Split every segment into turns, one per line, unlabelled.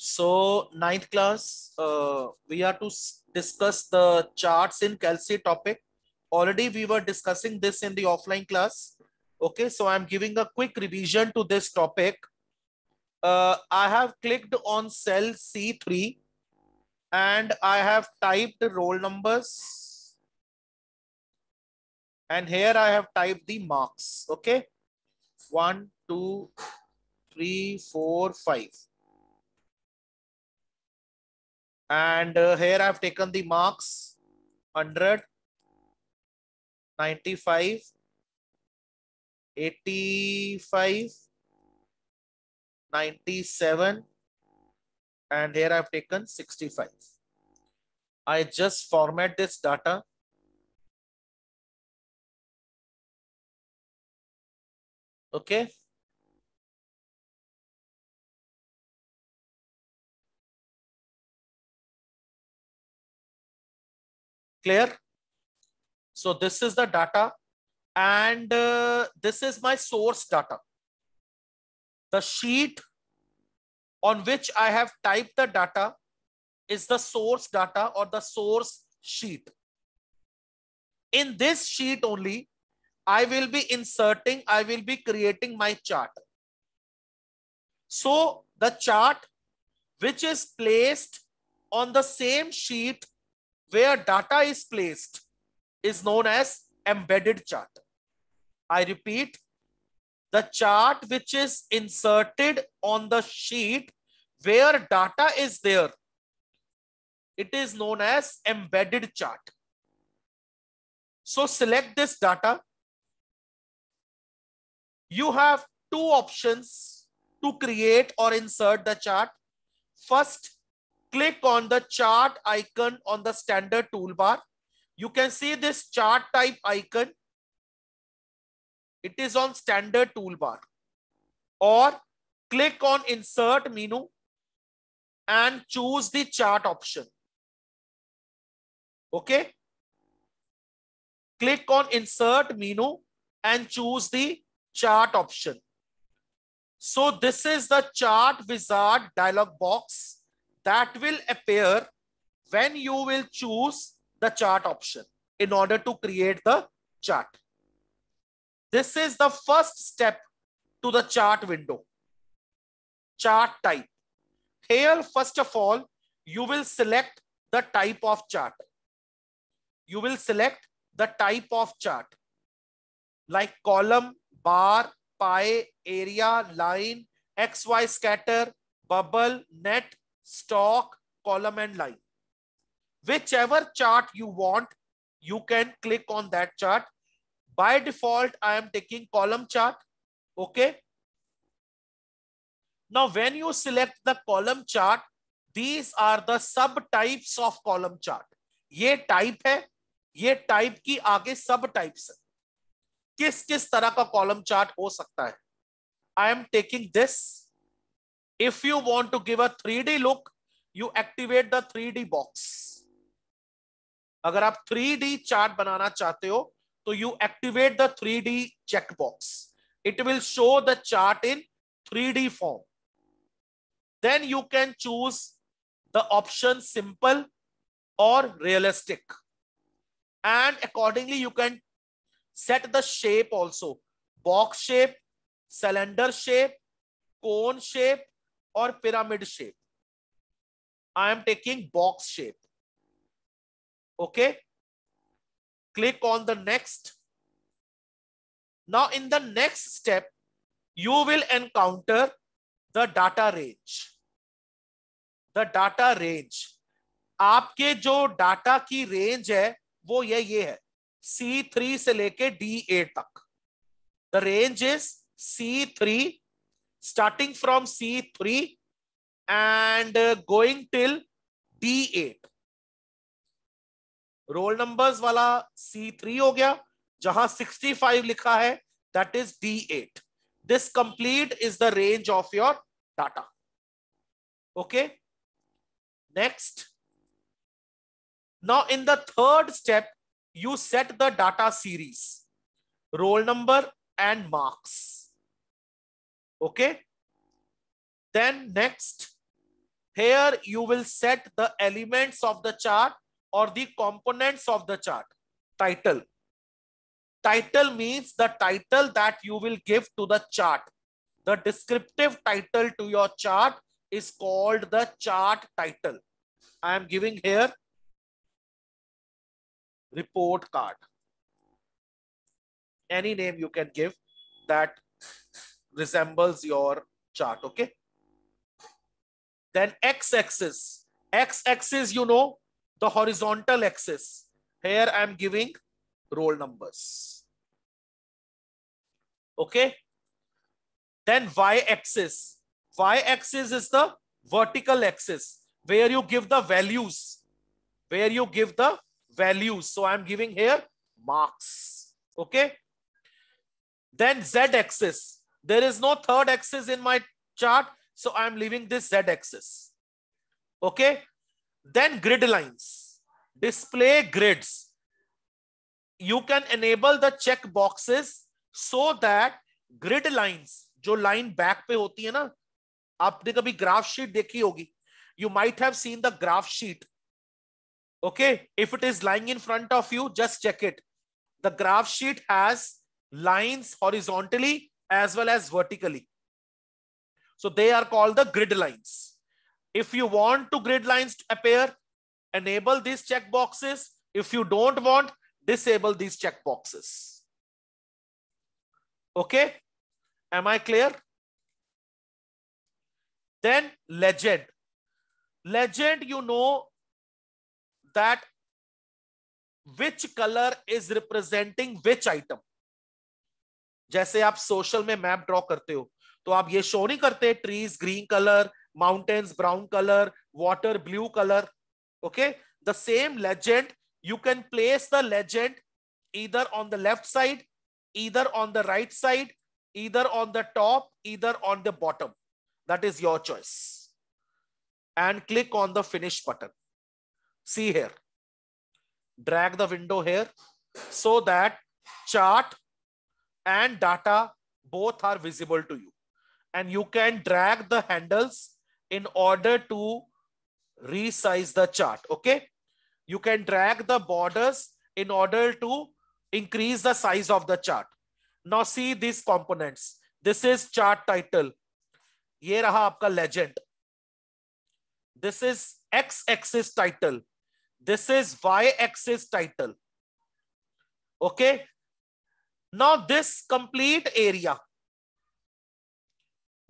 So ninth class, uh, we are to discuss the charts in Kelsey topic. Already we were discussing this in the offline class. Okay, so I'm giving a quick revision to this topic. Uh, I have clicked on cell C3 and I have typed roll numbers. And here I have typed the marks. Okay, one, two, three, four, five And uh, here I've taken the marks 100, 95, 85, 97, and here I've taken 65. I just format this data.
Okay. Clear? So this is the data
and uh, this is my source data. The sheet on which I have typed the data is the source data or the source sheet. In this sheet only, I will be inserting, I will be creating my chart. So the chart which is placed on the same sheet where data is placed is known as embedded chart. I repeat, the chart which is inserted on the sheet where data is there, it is known as embedded chart. So select this data. You have two options to create or insert the chart. First, click on the chart icon on the standard toolbar, you can see this chart type icon. It is on standard toolbar. Or click on insert menu and choose the chart option. Okay. Click on insert menu and choose the chart option. So this is the chart wizard dialog box that will appear when you will choose the chart option in order to create the chart. This is the first step to the chart window. Chart type. Here, first of all, you will select the type of chart. You will select the type of chart like column, bar, pie, area, line, XY scatter, bubble, net, stock, column and line. Whichever chart you want, you can click on that chart. By default, I am taking column chart. Okay. Now, when you select the column chart, these are the sub types of column chart. ये type है ये type की आगे sub types है. किस किस तरह का column chart हो सकता है? I am taking this If you want to give a 3D look, you activate the 3D box. अगर आप 3D चार्ट बनाना चाहते हो तो you activate the 3D checkbox. It will show the chart in 3D form. Then you can choose the option simple or realistic. And accordingly, you can set the shape also. Box shape, cylinder shape, cone shape, और pyramid shape I am taking box shape okay click on the next now in the next step you will encounter the data range the data range आपके जो data की range है वो ये ये है सी three से लेके डी ए तक the range is C three starting from C three and going till D8. Roll numbers wala C3 ho gaya. जहां 65 likha hai, that is D8. This complete is the range of your data. Okay. Next. Now in the third step, you set the data series, roll number and marks. Okay. Then next, Here you will set the elements of the chart or the components of the chart. Title. Title means the title that you will give to the chart. The descriptive title to your chart is called the chart title. I am giving here report card. Any name you can give that resembles your chart. Okay. Then x-axis. X-axis, you know, the horizontal axis. Here I am giving roll numbers. Okay. Then y-axis. Y-axis is the vertical axis where you give the values. Where you give the values. So I'm giving here marks. Okay. Then z-axis. There is no third axis in my chart. So I'm leaving this z axis. Okay. Then grid lines. Display grids. You can enable the check boxes so that grid lines जो line back पे होती है ना आपने कभी graph sheet देखी होगी you might have seen the graph sheet, okay if it is lying in front of you just check it the graph sheet has lines horizontally as well as vertically so they are called the grid lines. If you want to grid lines to appear, enable these check boxes. If you don't want, disable these check boxes. Okay. Am I clear? Then legend. Legend, you know that which color is representing which item. जैसे आप social में map draw करते हो so, आप ये show trees green color, mountains brown color, water blue color. okay the same legend you can place the legend either on the left side either on the right side either on the top either on the bottom that is your choice and click on the finish button see here drag the window here so that chart and data both are visible to you and you can drag the handles in order to resize the chart. Okay. You can drag the borders in order to increase the size of the chart. Now see these components. This is chart title. ये रहा आपका legend. This is x-axis title. This is y-axis title. Okay. Now this complete area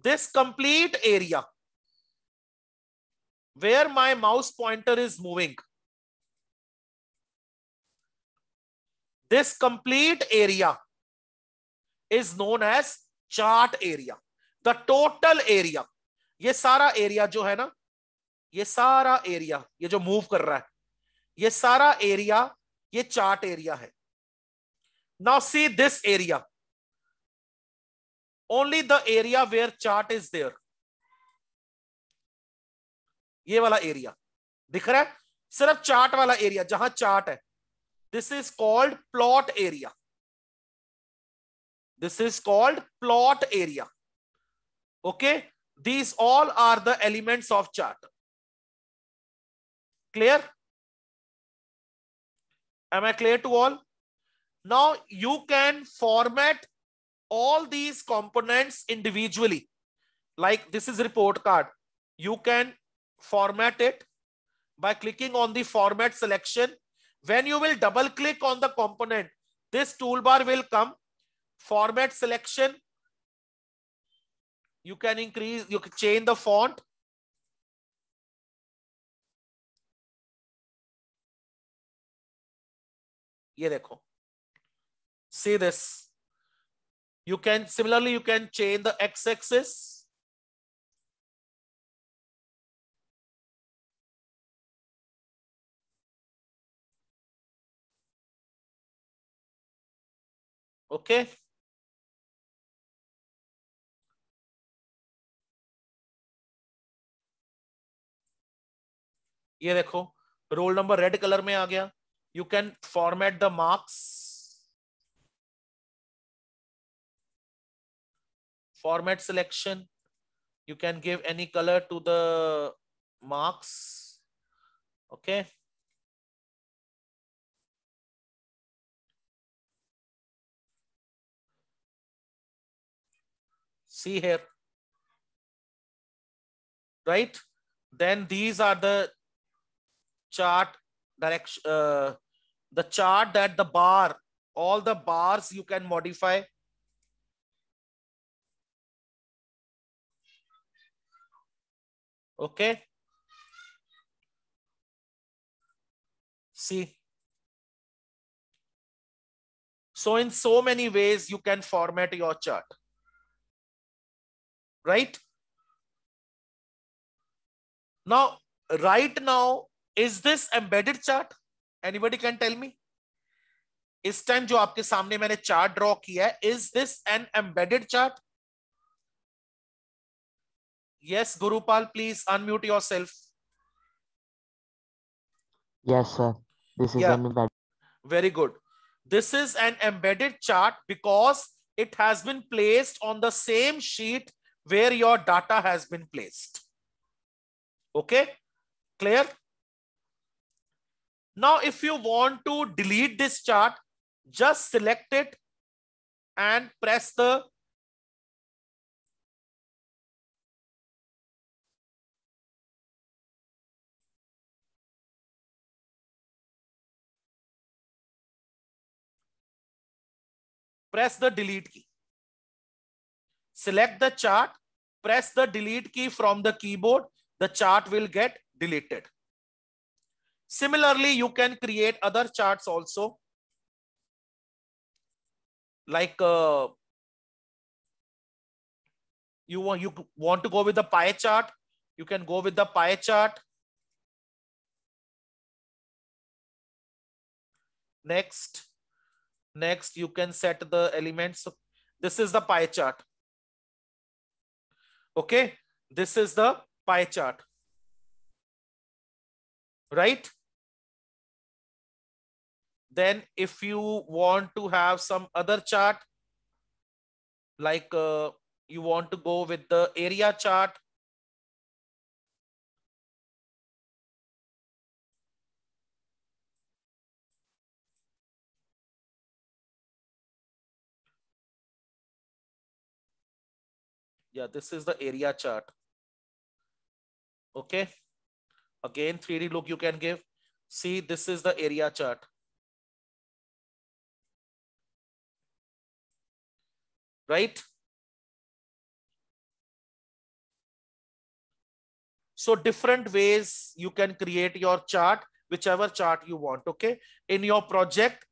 this complete area where my mouse pointer is moving this complete area is known as chart area the total area ye sara area jo hai na ye sara area ye jo move kar raha hai ye sara area ye chart area hai now see this area only the area where chart is there ये वाला area दिख रहा है सिर्फ chart वाला area जहां chart है this is called plot area this is called plot area okay these all are the elements of chart clear am i clear to all now you can format all these components individually. Like this is report card. You can format it by clicking on the format selection. When you will double click on the component, this toolbar will come. Format selection. You can increase, you can
change the font. ये देखो see this You can similarly, you can change the x-axis. Okay. ये देखो roll number
red colour में आ गया you can format the marks format selection you can give any color to the marks okay see here right then these are the chart direction uh, the chart that the bar all the bars you can modify
Okay. See. So in so many
ways, you can format your chart. Right? Now, right now, is this embedded chart? Anybody can tell me? इस time जो आपके सामने मैंने chart draw किया है is this an embedded chart Yes, Gurupal, please unmute yourself. Yes, sir. This is yeah. an embedded. Very good. This is an embedded chart because it has been placed on the same sheet where your data has been placed. Okay, clear? Now, if you want to delete this chart, just select it
and press the
press the delete key. Select the chart, press the delete key from the keyboard, the chart will get deleted. Similarly, you can create other charts also like uh, you want you want to go with the pie chart you can go with the pie chart next Next, you can set the elements. This is the pie chart. Okay,
this is the pie chart. Right?
Then if you want to have some other chart, like uh, you want to go with the area chart,
yeah this is the area chart okay again 3d look you can give see this is the area chart right
so different ways you can create your chart whichever chart you want okay in your project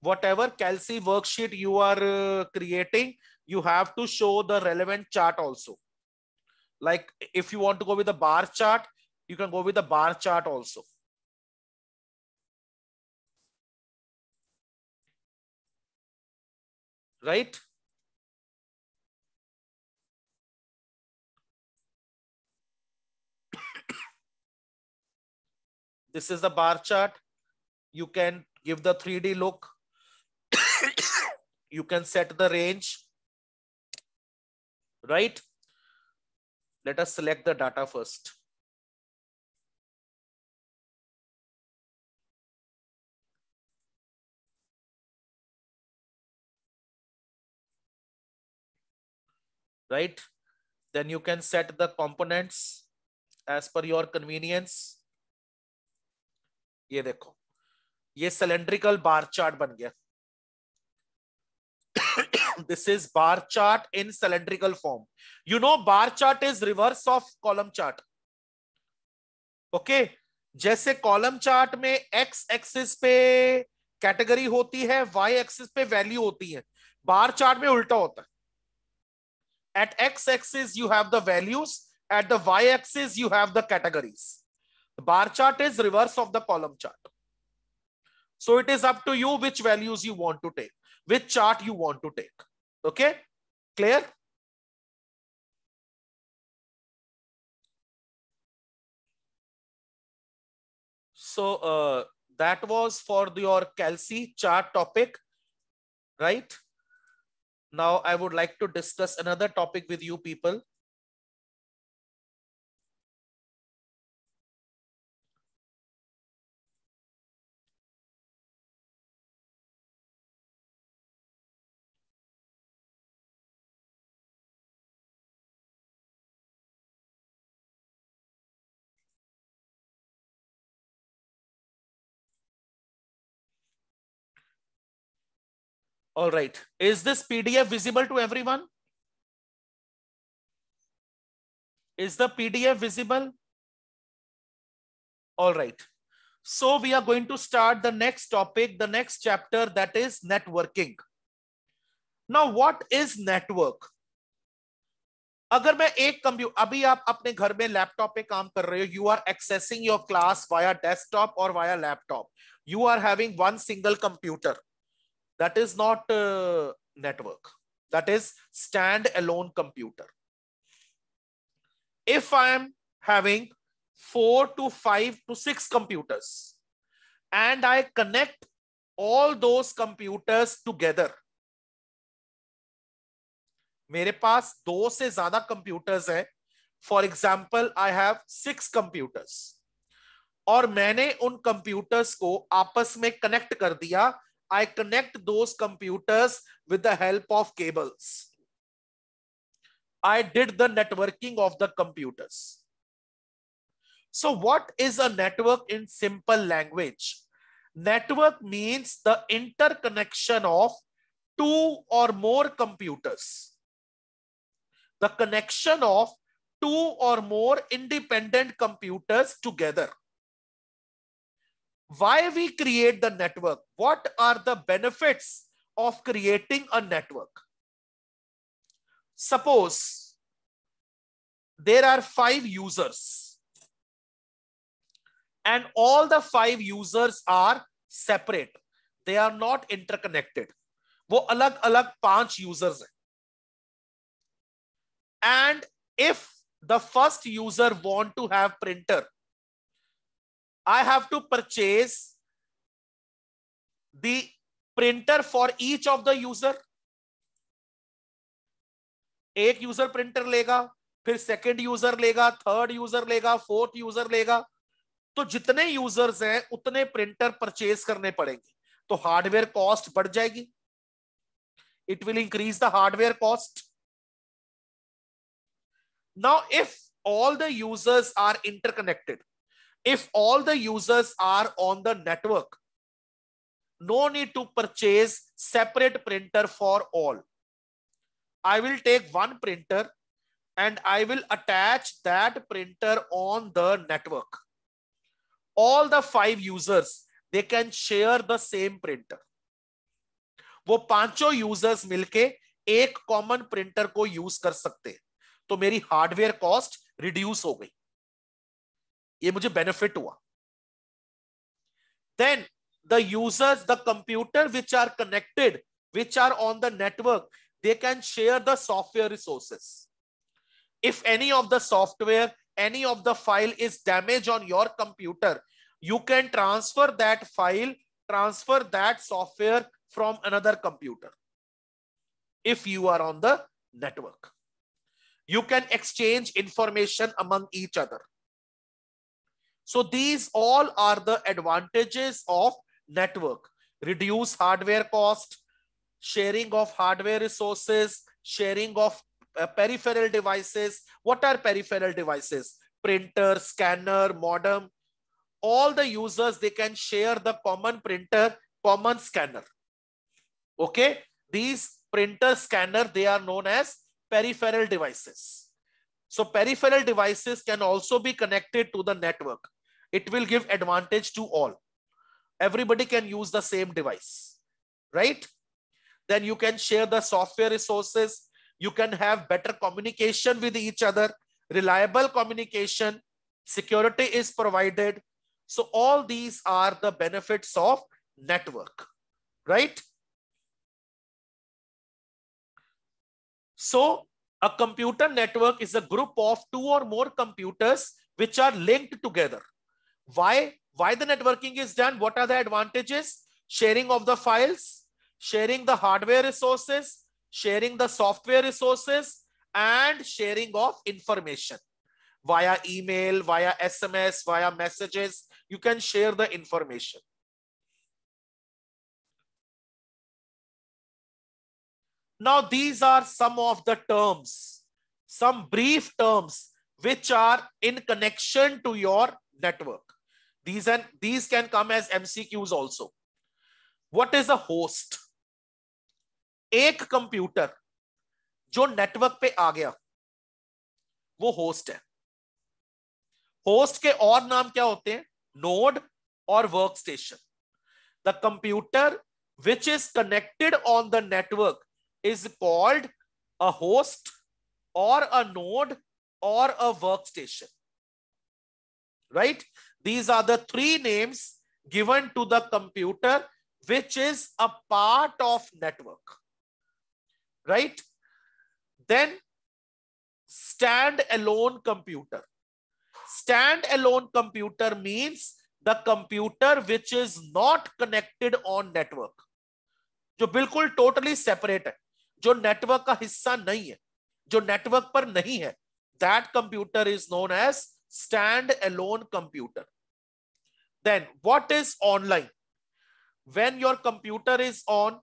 whatever calci worksheet you are uh, creating you have to show the relevant chart also like if you want to go with a bar chart you can go with a bar chart also right this is the bar chart you can give the 3d look you can set the range, right? Let us
select the data first.
Right? Then you can set the components as per your convenience. ये देखो ये cylindrical bar chart बन गया this is bar chart in cylindrical form. You know bar chart is reverse of column chart. Okay. jaise column chart mein x axis pe category hoti hai y axis pe value hoti hai bar chart mein ulta hota hai at x axis you have the values at the y axis you have the categories the bar chart is reverse of the column chart so it is up to you which values you want to take which chart you want to take. Okay, clear? So uh, that was for your Kelsey chart topic, right? Now I would like to discuss another topic with you people.
All right. Is this PDF visible to everyone? Is
the PDF visible? All right. So we are going to start the next topic, the next chapter that is networking. Now what is network? अगर मैं एक कंप्यू अभी आप अपने घर में laptop पे काम कर रहे हो you are accessing your class via desktop और via laptop you are having one single computer that is not a network that is stand alone computer if i am having four to five to six computers and i connect all those computers together मेरे पास दो से ज्यादा computers हैं for example I have six computers और मैंने उन computers को आपस में कनेक्ट कर दिया I connect those computers with the help of cables. I did the networking of the computers. So what is a network in simple language? Network means the interconnection of two or more computers. The connection of two or more independent computers together why we create the network what are the benefits of creating a network suppose there are five users and all the five users are separate they are not interconnected वो अलग अलग पांच users हैं And if the first user want to have printer. I have to purchase the printer for each of the user. एक user printer लेगा फिर second user लेगा third user लेगा फोर्थ यूजर लेगा तो जितने यूजर्स हैं उतने प्रिंटर परचेज करने पड़ेंगे तो हार्डवेयर कॉस्ट बढ़ जाएगी it will increase the hardware cost now if all the users are interconnected if all the users are on the network no need to purchase separate printer for all i will take one printer and i will attach that printer on the network all the five users they can share the same printer wo pancho users milke ek common printer ko use kar sakte to meri hardware cost reduce ho gayi ये benefit to हुआ Then the users, the computer which are connected, which are on the network, they can share the software resources. If any of the software, any of the file is damaged on your computer, you can transfer that file, transfer that software from another computer. If you are on the network, you can exchange information among each other. So these all are the advantages of network. Reduce hardware cost, sharing of hardware resources, sharing of uh, peripheral devices. What are peripheral devices? Printer, scanner, modem. All the users, they can share the common printer, common scanner. Okay. These printer, scanner, they are known as peripheral devices. So peripheral devices can also be connected to the network it will give advantage to all. Everybody can use the same device, right? Then you can share the software resources. You can have better communication with each other, reliable communication, security is provided. So all these are the benefits of network, right? So a computer network is a group of two or more computers which are linked together why? Why the networking is done? What are the advantages? Sharing of the files, sharing the hardware resources, sharing the software resources, and sharing of information via email, via SMS, via messages. You can share the information. Now, these are some of the terms, some brief terms which are in connection to your network. These and these can come as MCQs also. What is a host? एक computer जो network पे आ गया वो host है host के और नाम क्या होते हैं नोड और work station the computer which is connected on the network is called a host और अ नोड और a work station right These are the three names given to the computer, which is a part of network. Right? Then stand-alone computer. Stand-alone computer means the computer which is not connected on network. jo bilkul totally separate hai jo network ka hissa nahi hai jo network par nahi hai that computer is known as stand alone computer Then what is online? When your computer is on,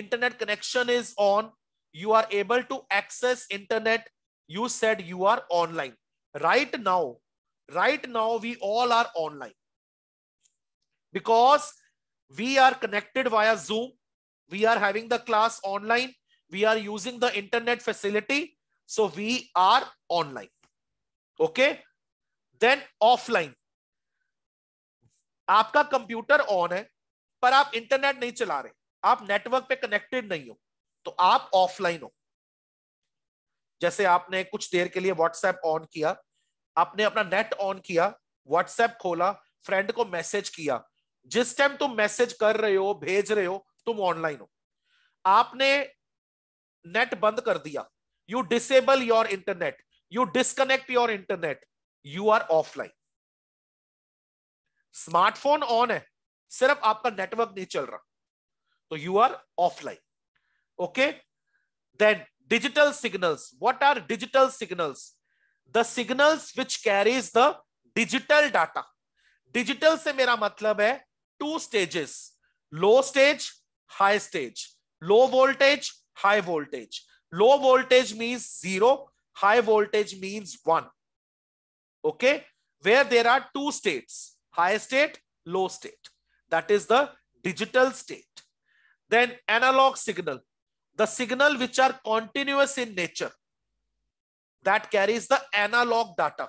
internet connection is on, you are able to access internet. You said you are online. Right now, right now, we all are online because we are connected via Zoom. We are having the class online. We are using the internet facility. So we are online. Okay. Then offline. आपका computer on है पर आप internet नहीं चला रहे आप network पे connected नहीं हो तो आप ऑफलाइन हो जैसे आपने कुछ देर के लिए व्हाट्सएप ऑन किया आपने अपना नेट ऑन किया व्हाट्सएप खोला फ्रेंड को मैसेज किया जिस टाइम तुम मैसेज कर रहे हो भेज रहे हो तुम ऑनलाइन हो आपने नेट बंद कर दिया you disable your internet you disconnect your internet you are offline smartphone on है सिर्फ आपका नेटवर्क नहीं चल रहा तो you are offline okay then digital signals what are digital signals the signals which carries the digital data digital से मेरा मतलब है two stages low stage high stage low voltage high voltage low voltage means zero high voltage means one okay where there are to states high state, low state. That is the digital state. Then analog signal, the signal which are continuous in nature that carries the analog data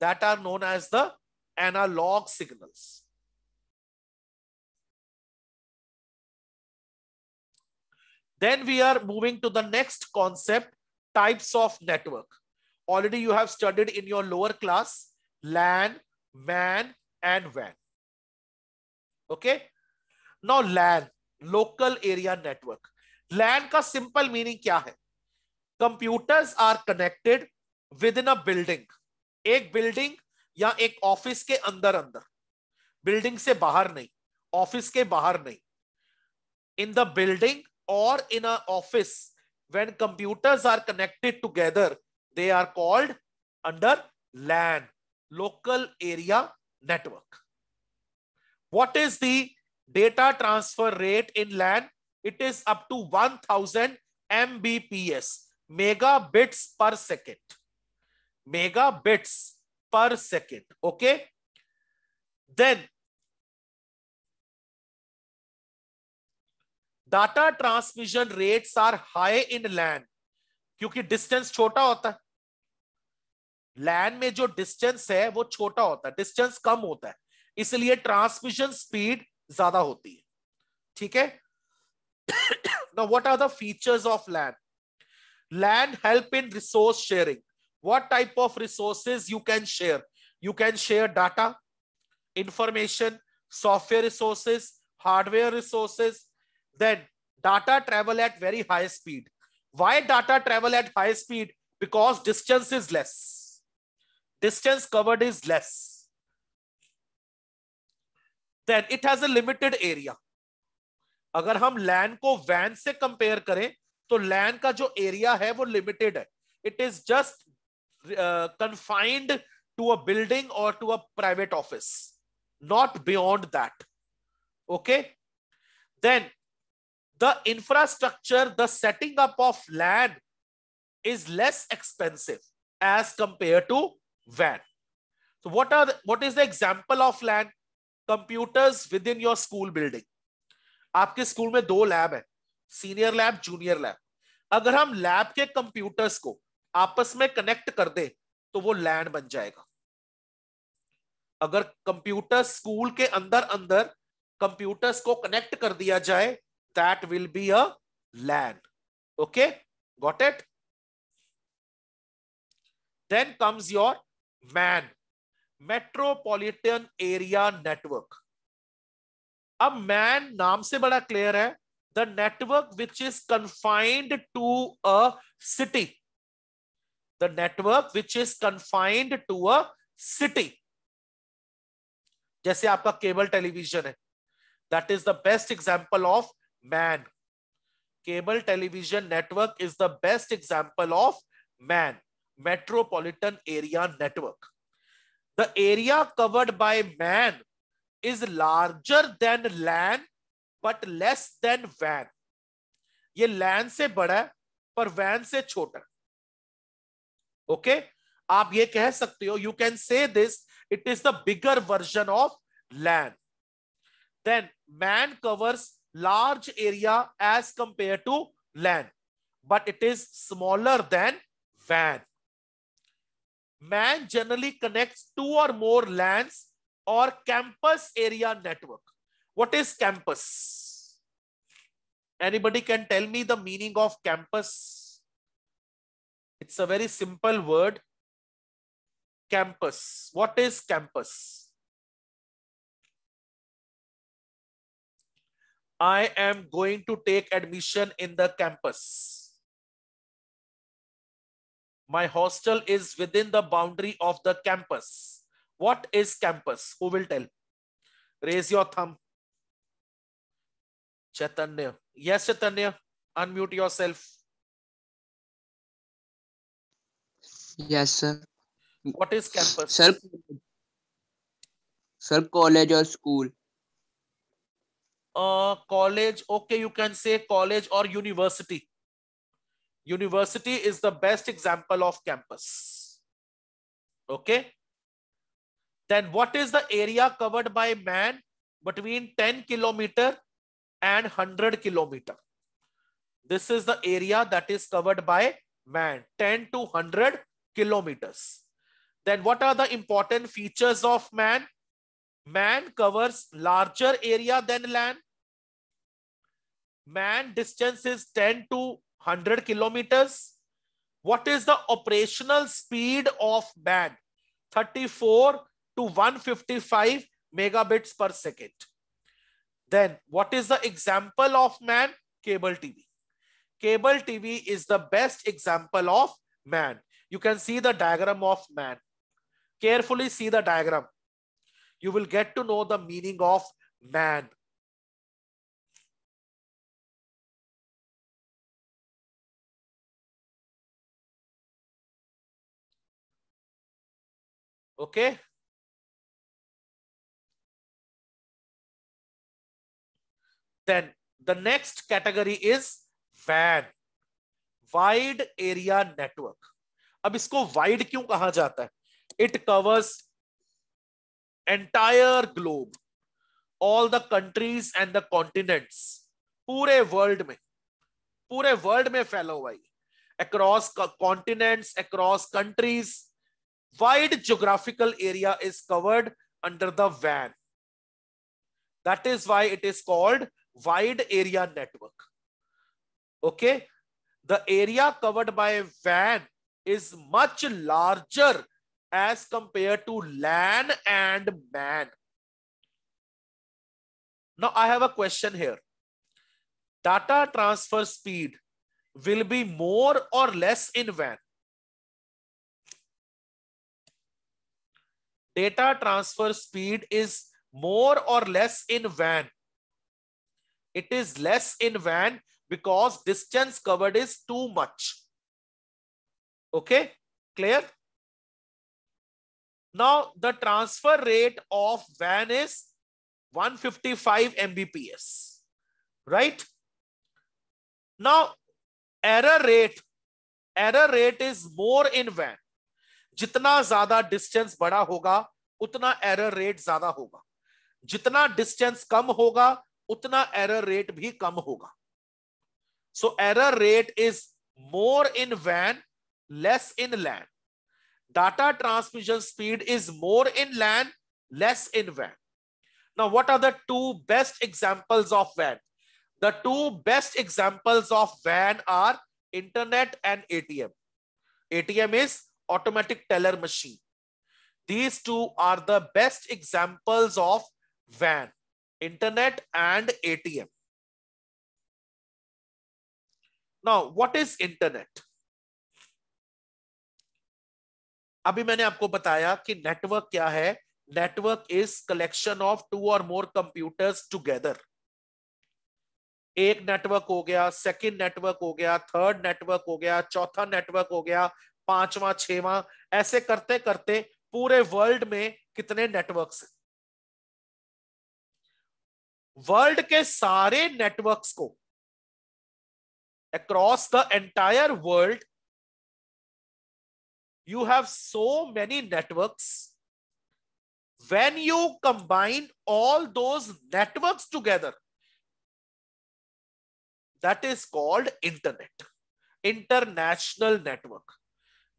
that are known as the analog signals. Then we are moving to the next concept, types of network. Already you have studied in your lower class, LAN, WAN, and when Okay. Now LAN, local area network. LAN ka simple meaning kya hai Computers are connected within a building. ek building ya ek office ke andar andar Building se bahar nahi Office ke bahar nahi In the building or in a office, when computers are connected together, they are called under LAN, local area network. What is the data transfer rate in LAN? It is up to 1000 Mbps, megabits per second. Megabits per second. Okay. Then data transmission rates are high in LAN. क्योंकि distance छोटा होता है land में जो distance है वो छोटा होता है डिस्टेंस कम होता है इसलिए ट्रांसमिशन स्पीड ज्यादा होती है ठीक है what are the features of LAN LAN help in resource sharing what type of resources you can share you can share data information software resources hardware resources then data travel at very high speed why data travel at high speed because distance is less distance covered is less, then it has a limited area. अगर हम land को van से compare करें तो LAN का जो area uh, confined to a building or to a private office not beyond that okay then the infrastructure the setting up of land is less expensive as compared to WAN. So what are the, what is the example of LAN? Computers within your school building. आपके school में दो lab है senior lab junior lab अगर हम lab के computers को आपस में कनेक्ट कर दे तो वो लैंड बन जाएगा अगर कंप्यूटर स्कूल के अंदर अंदर कंप्यूटर्स को कनेक्ट कर दिया जाए that will be a LAN okay got it then comes your MAN metropolitan area network अब मैन नाम से बड़ा क्लियर है the network which is confined to a city the network which is confined to a city जैसे आपका cable television है that is the best example of MAN cable television network is the best example of MAN metropolitan area network. The area covered by man is larger than land but less than van. ये land से बड़ा है पर van से छोटा okay? आप ये कह सकते हो You can say this. It is the bigger version of land. Then man covers large area as compared to land, but it is smaller than van man generally connects two or more lands or campus area network. What is campus? Anybody can tell me the meaning of campus? It's a very simple word. Campus. What is campus? I am going to take admission in the campus. My hostel is within the boundary of the campus. What is campus? Who will tell? Raise your thumb. Chaitanya. Yes, Chaitanya. Unmute yourself.
Yes, sir. What is campus? Sir, sir college or school?
Uh, college. Okay, you can say college or university. University is the best example of campus. Okay. Then what is the area covered by man between 10 kilometer and 100 kilometer? This is the area that is covered by man, 10 to 100 kilometers. Then what are the important features of man? Man covers larger area than land. Man distance is 10 to 100 kilometers. What is the operational speed of band? 34 to 155 megabits per second. Then what is the example of man? Cable TV. Cable TV is the best example of man. You can see the diagram of man. Carefully see the diagram. You will get to know the meaning of man. Okay then the next category is fan wide area network अब इसको wide क्यों कहा जाता है it covers entire globe all the countries and the continents पूरे world में पूरे world में फैला हुआ है across continents across countries wide geographical area is covered under the VAN. That is why it is called wide area network. Okay. The area covered by VAN is much larger as compared to LAN and MAN. Now I have a question here. Data transfer speed will be more or less in WAN? data transfer speed is more or less in van. It is less in van because distance covered is too much. Okay, clear? Now the transfer rate of van is 155 Mbps, right? Now error rate, error rate is more in van. जितना ज्यादा distance बड़ा होगा उतना error rate ज्यादा होगा जितना distance कम होगा उतना एरर रेट भी कम होगा so error rate is more in van less in land data transmission speed is more in land less in van now what are the two best examples of when the two best examples of van are internet and ATM ATM is automatic teller machine. These two are the best examples of VAN, internet and ATM. Now, what is internet? अभी मैंने आपको बताया कि network क्या है network is collection of two or more computers together एक network हो गया सेकंड नेटवर्क हो गया थर्ड नेटवर्क हो गया चौथा नेटवर्क हो गया पांचवा छवा ऐसे करते करते पूरे वर्ल्ड में कितने नेटवर्क नेटवर्क्स वर्ल्ड के सारे नेटवर्क्स को across the entire world you have so many networks when you combine all those network together that is called internet international network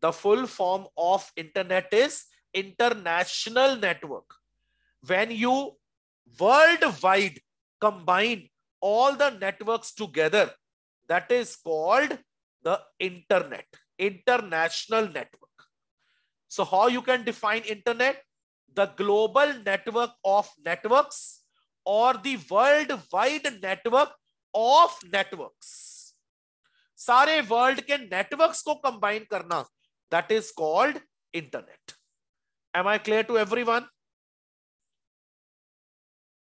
The full form of internet is international network. When you worldwide combine all the networks together, that is called the internet, international network. So how you can define internet? The global network of networks or the worldwide network of networks. सारे world के networks को combine करना that is called internet. Am I clear to everyone?